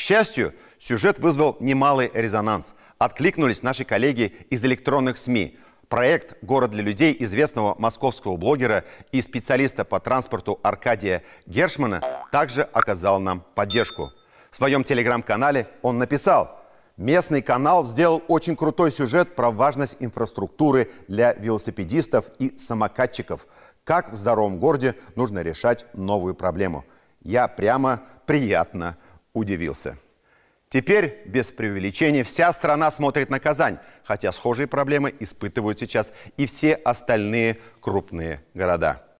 счастью, сюжет вызвал немалый резонанс. Откликнулись наши коллеги из электронных СМИ. Проект «Город для людей» известного московского блогера и специалиста по транспорту Аркадия Гершмана также оказал нам поддержку. В своем телеграм-канале он написал – Местный канал сделал очень крутой сюжет про важность инфраструктуры для велосипедистов и самокатчиков. Как в здоровом городе нужно решать новую проблему. Я прямо приятно удивился. Теперь, без преувеличения, вся страна смотрит на Казань, хотя схожие проблемы испытывают сейчас и все остальные крупные города.